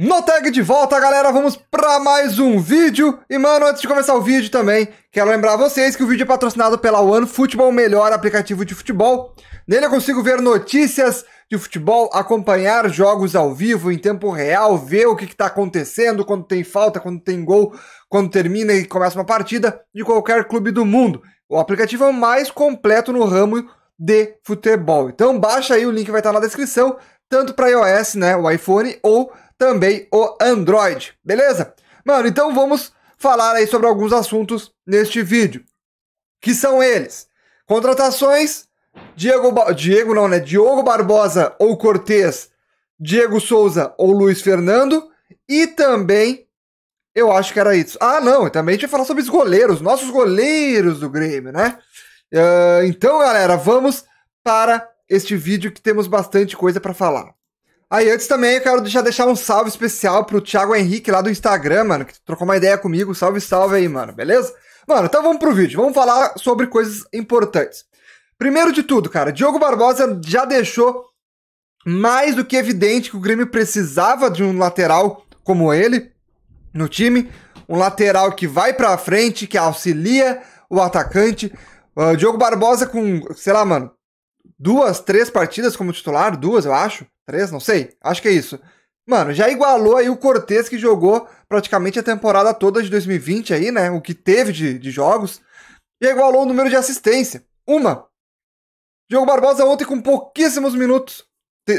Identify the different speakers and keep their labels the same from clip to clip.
Speaker 1: No tag de volta, galera, vamos para mais um vídeo. E, mano, antes de começar o vídeo também, quero lembrar vocês que o vídeo é patrocinado pela One o melhor aplicativo de futebol. Nele eu consigo ver notícias de futebol, acompanhar jogos ao vivo, em tempo real, ver o que está acontecendo, quando tem falta, quando tem gol, quando termina e começa uma partida, de qualquer clube do mundo. O aplicativo é o mais completo no ramo de futebol. Então baixa aí, o link vai estar tá na descrição, tanto para iOS, né, o iPhone, ou também o Android, beleza? Mano, então vamos falar aí sobre alguns assuntos neste vídeo, que são eles: contratações, Diego, ba Diego não, né? Diogo Barbosa ou Cortez, Diego Souza ou Luiz Fernando e também eu acho que era isso. Ah, não, eu também tinha falar sobre os goleiros, nossos goleiros do Grêmio, né? Uh, então, galera, vamos para este vídeo que temos bastante coisa para falar. Aí antes também eu quero já deixar um salve especial pro Thiago Henrique lá do Instagram, mano, que trocou uma ideia comigo. Salve, salve aí, mano, beleza? Mano, então vamos pro vídeo. Vamos falar sobre coisas importantes. Primeiro de tudo, cara, Diogo Barbosa já deixou mais do que evidente que o Grêmio precisava de um lateral como ele no time, um lateral que vai pra frente, que auxilia o atacante. Ah, Diogo Barbosa com, sei lá, mano, duas, três partidas como titular, duas, eu acho, três, não sei, acho que é isso. Mano, já igualou aí o Cortez que jogou praticamente a temporada toda de 2020 aí, né? O que teve de, de jogos. e igualou o número de assistência. Uma. Diogo Barbosa ontem com pouquíssimos minutos,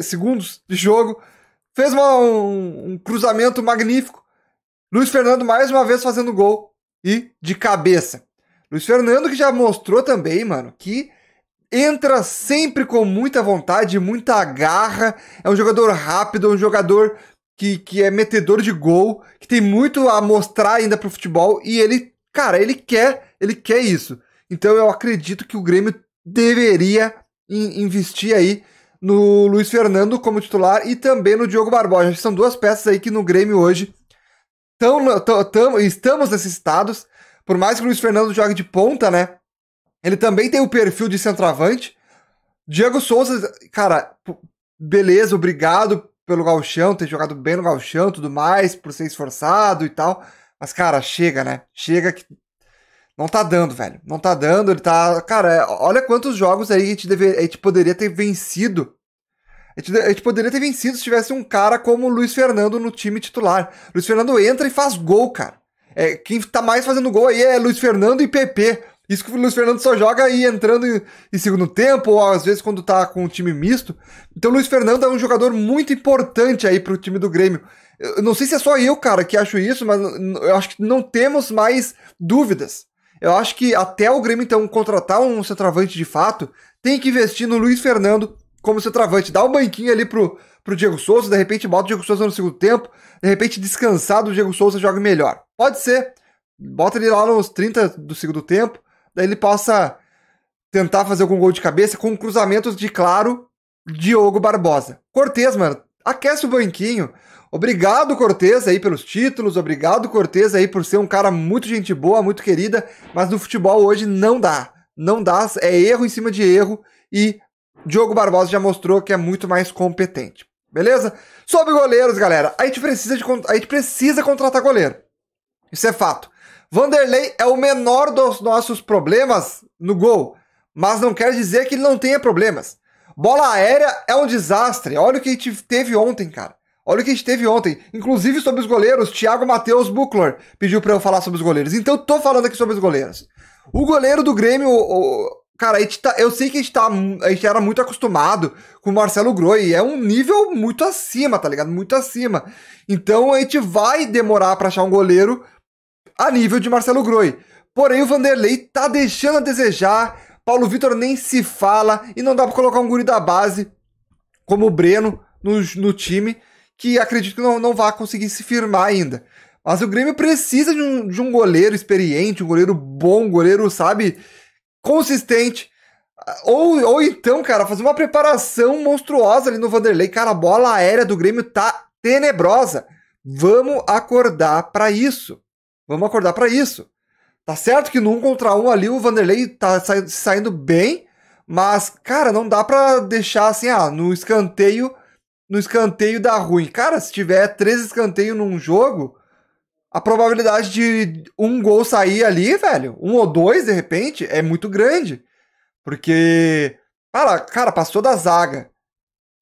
Speaker 1: segundos de jogo, fez uma, um, um cruzamento magnífico. Luiz Fernando mais uma vez fazendo gol e de cabeça. Luiz Fernando que já mostrou também, mano, que entra sempre com muita vontade, muita garra. É um jogador rápido, é um jogador que, que é metedor de gol, que tem muito a mostrar ainda pro futebol e ele, cara, ele quer, ele quer isso. Então eu acredito que o Grêmio deveria in investir aí no Luiz Fernando como titular e também no Diogo Barbosa. São duas peças aí que no Grêmio hoje tão, tão, tão, estamos necessitados. Por mais que o Luiz Fernando jogue de ponta, né? Ele também tem o perfil de centroavante. Diego Souza, cara, beleza, obrigado pelo Galchão, ter jogado bem no Galchão, tudo mais, por ser esforçado e tal. Mas, cara, chega, né? Chega que não tá dando, velho. Não tá dando, ele tá. Cara, é, olha quantos jogos aí a gente, deve... a gente poderia ter vencido. A gente, poderia ter vencido se tivesse um cara como o Luiz Fernando no time titular. Luiz Fernando entra e faz gol, cara. É, quem tá mais fazendo gol aí é Luiz Fernando e PP. Isso que o Luiz Fernando só joga aí entrando em, em segundo tempo, ou às vezes quando tá com um time misto. Então o Luiz Fernando é um jogador muito importante aí pro time do Grêmio. Eu não sei se é só eu, cara, que acho isso, mas eu acho que não temos mais dúvidas. Eu acho que até o Grêmio, então, contratar um centroavante de fato, tem que investir no Luiz Fernando como centroavante. Dá um banquinho ali pro, pro Diego Souza, de repente bota o Diego Souza no segundo tempo, de repente descansado o Diego Souza joga melhor. Pode ser. Bota ele lá nos 30 do segundo tempo, Daí ele possa tentar fazer algum gol de cabeça com cruzamentos de claro Diogo Barbosa. Cortez, mano, aquece o banquinho. Obrigado, Cortez, aí pelos títulos. Obrigado, Cortez, aí por ser um cara muito gente boa, muito querida. Mas no futebol hoje não dá. Não dá. É erro em cima de erro. E Diogo Barbosa já mostrou que é muito mais competente. Beleza? Sobre goleiros, galera. A gente precisa, de, a gente precisa contratar goleiro. Isso é fato. Vanderlei é o menor dos nossos problemas no gol, mas não quer dizer que ele não tenha problemas. Bola aérea é um desastre. Olha o que a gente teve ontem, cara. Olha o que a gente teve ontem. Inclusive sobre os goleiros, Thiago Matheus Buckler pediu para eu falar sobre os goleiros. Então eu tô falando aqui sobre os goleiros. O goleiro do Grêmio, o, o, cara, tá, eu sei que a gente, tá, a gente era muito acostumado com o Marcelo Groi. É um nível muito acima, tá ligado? Muito acima. Então a gente vai demorar para achar um goleiro a nível de Marcelo Groi. Porém, o Vanderlei tá deixando a desejar. Paulo Vitor nem se fala e não dá para colocar um guri da base como o Breno no, no time, que acredito que não, não vai conseguir se firmar ainda. Mas o Grêmio precisa de um, de um goleiro experiente, um goleiro bom, um goleiro, sabe, consistente. Ou, ou então, cara, fazer uma preparação monstruosa ali no Vanderlei. Cara, a bola aérea do Grêmio tá tenebrosa. Vamos acordar para isso. Vamos acordar para isso. Tá certo que no 1 um contra 1 um ali o Vanderlei tá saindo bem, mas, cara, não dá para deixar assim, ah, no escanteio, no escanteio dá ruim. Cara, se tiver três escanteios num jogo, a probabilidade de um gol sair ali, velho, um ou dois, de repente, é muito grande. Porque, cara, cara passou da zaga.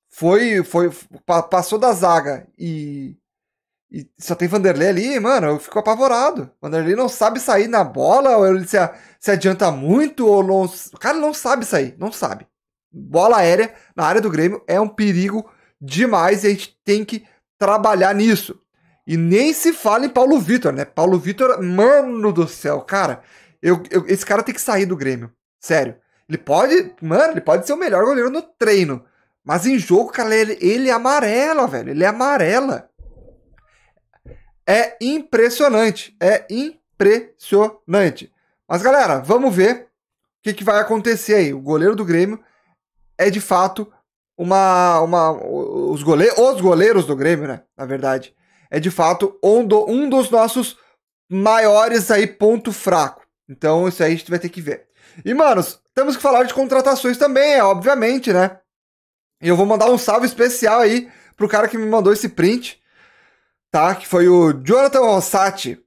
Speaker 1: Foi, foi, passou da zaga e e só tem Vanderlei ali, mano, eu fico apavorado. Vanderlei não sabe sair na bola, ou ele se, se adianta muito, ou não. O cara não sabe sair, não sabe. Bola aérea na área do Grêmio é um perigo demais e a gente tem que trabalhar nisso. E nem se fala em Paulo Vitor, né? Paulo Vitor, mano do céu, cara. Eu, eu, esse cara tem que sair do Grêmio. Sério. Ele pode, mano, ele pode ser o melhor goleiro no treino. Mas em jogo, cara, ele, ele é amarela, velho. Ele é amarela. É impressionante, é impressionante. Mas galera, vamos ver o que, que vai acontecer aí. O goleiro do Grêmio é de fato uma, uma os, goleiros, os goleiros do Grêmio, né? Na verdade, é de fato um, do, um dos nossos maiores aí ponto fraco. Então isso aí a gente vai ter que ver. E manos, temos que falar de contratações também, é obviamente, né? E eu vou mandar um salve especial aí pro cara que me mandou esse print, tá? Que foi o Jonathan Rossati.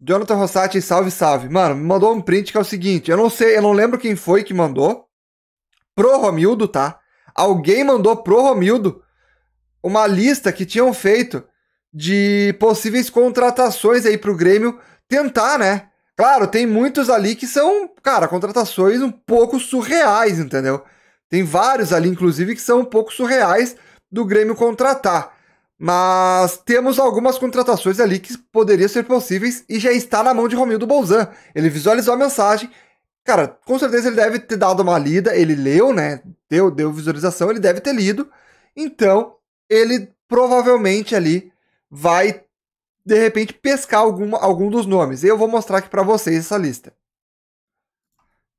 Speaker 1: Jonathan Rossati, salve, salve. Mano, me mandou um print que é o seguinte: eu não sei, eu não lembro quem foi que mandou. Pro Romildo, tá? Alguém mandou pro Romildo uma lista que tinham feito de possíveis contratações aí pro Grêmio tentar, né? Claro, tem muitos ali que são, cara, contratações um pouco surreais, entendeu? Tem vários ali, inclusive, que são um pouco surreais do Grêmio contratar. Mas temos algumas contratações ali que poderiam ser possíveis e já está na mão de Romildo Bolzan. Ele visualizou a mensagem. Cara, com certeza ele deve ter dado uma lida, ele leu, né? Deu, deu visualização, ele deve ter lido. Então, ele provavelmente ali vai de repente pescar alguma, algum dos nomes. Eu vou mostrar aqui para vocês essa lista.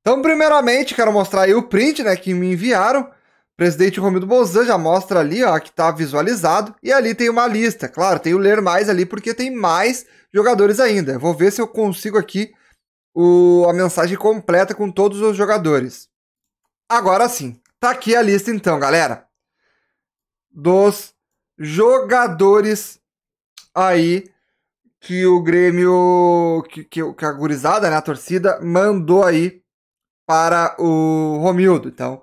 Speaker 1: Então, primeiramente, quero mostrar aí o print, né, que me enviaram Presidente Romildo Bolzan já mostra ali, ó, que está visualizado, e ali tem uma lista. Claro, tem o ler mais ali porque tem mais jogadores ainda. Vou ver se eu consigo aqui o, a mensagem completa com todos os jogadores. Agora sim, tá aqui a lista então, galera, dos jogadores aí que o Grêmio, que, que, que a gurizada, né, a torcida, mandou aí para o Romildo. Então,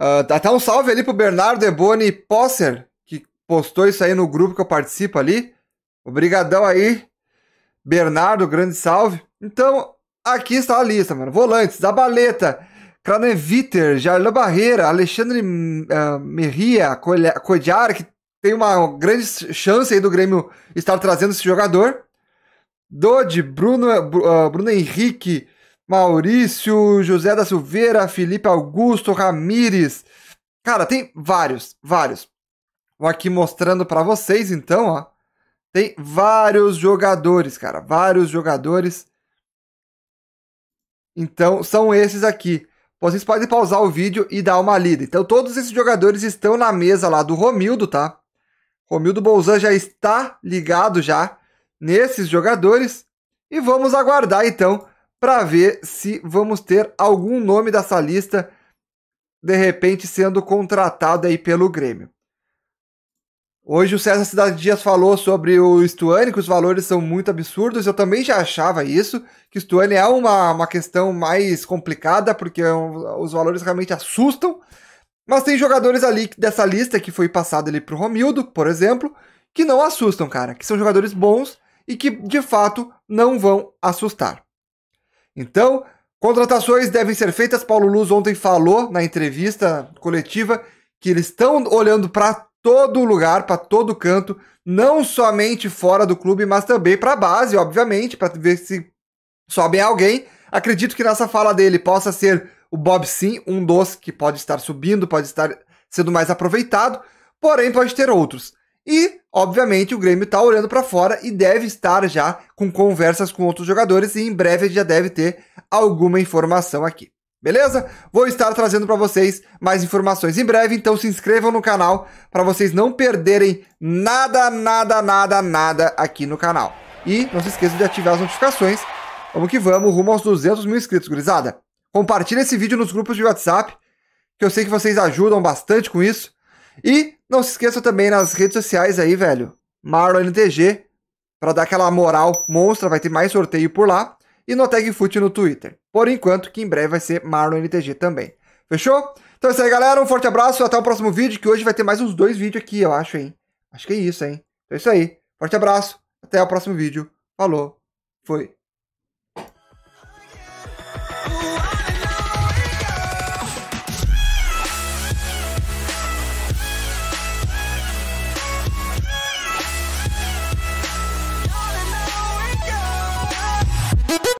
Speaker 1: Uh, ah, até tá, tá um salve ali pro Bernardo Eboni Posser, que postou isso aí no grupo que eu participo ali. Obrigadão aí, Bernardo, grande salve. Então, aqui está a lista, mano. Volantes, Zabaleta, Viter, Jarlan Barreira, Alexandre uh, Merria, Kodjar, que tem uma grande chance aí do Grêmio estar trazendo esse jogador. Dodi, Bruno, uh, Bruno Henrique, Maurício, José da Silveira, Felipe Augusto, Ramires. Cara, tem vários, vários. Vou aqui mostrando para vocês, então, ó. Tem vários jogadores, cara, vários jogadores. Então, são esses aqui. Vocês podem pausar o vídeo e dar uma lida. Então, todos esses jogadores estão na mesa lá do Romildo, tá? Romildo Bolzan já está ligado já nesses jogadores. E vamos aguardar, então, para ver se vamos ter algum nome dessa lista de repente sendo contratado aí pelo Grêmio. Hoje o César Cidade Dias falou sobre o Stuani, que os valores são muito absurdos. Eu também já achava isso, que Stuani é uma, uma questão mais complicada, porque é os valores realmente assustam. Mas tem jogadores ali dessa lista que foi passada ali pro Romildo, por exemplo, que não assustam, cara, que são jogadores bons e que de fato não vão assustar. Então, contratações devem ser feitas. Paulo Luz ontem falou na entrevista coletiva que eles estão olhando para todo lugar, para todo canto, não somente fora do clube, mas também para a base, obviamente, para ver se sobe alguém. Acredito que nessa fala dele possa ser o Bob Sim, um dos que pode estar subindo, pode estar sendo mais aproveitado, porém pode ter outros. E, obviamente, o Grêmio está olhando para fora e deve estar já com conversas com outros jogadores e em breve já deve ter alguma informação aqui. Beleza? Vou estar trazendo para vocês mais informações em breve, então se inscrevam no canal para vocês não perderem nada, nada, nada, nada aqui no canal. E não se esqueçam de ativar as notificações. Vamos que vamos, rumo aos 200 mil inscritos, gurizada. Compartilhe esse vídeo nos grupos de WhatsApp, que eu sei que vocês ajudam bastante com isso. E não se esqueça também nas redes sociais aí, velho. MarlonTG. para dar aquela moral monstra, vai ter mais sorteio por lá. E no Tag Foot no Twitter. Por enquanto, que em breve vai ser MarlonTG também. Fechou? Então é isso aí, galera. Um forte abraço. Até o próximo vídeo, que hoje vai ter mais uns dois vídeos aqui, eu acho, hein? Acho que é isso, hein? Então é isso aí. Forte abraço. Até o próximo vídeo. Falou. Fui.